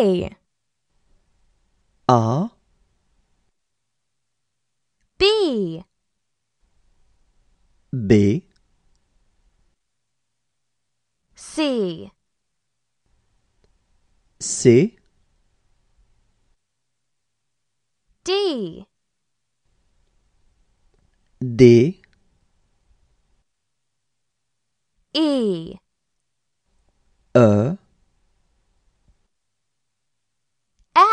A R B B C C D D E E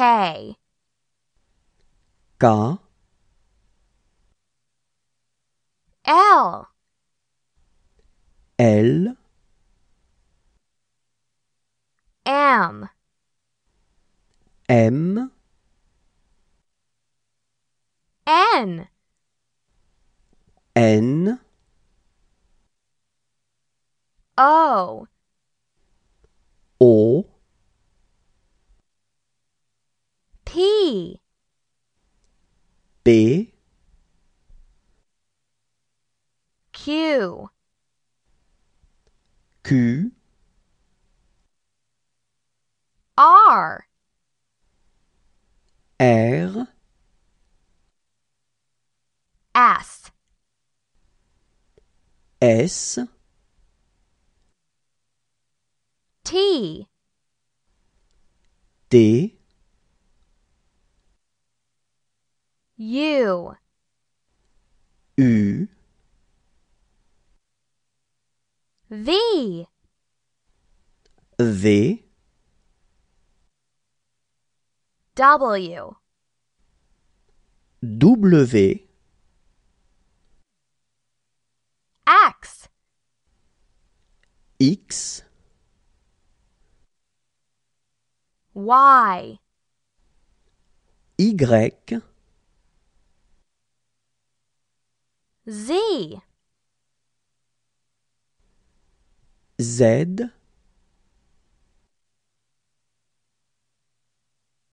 K. T B Q Q R R S S T D U U V V W W X X Y Y Z. Z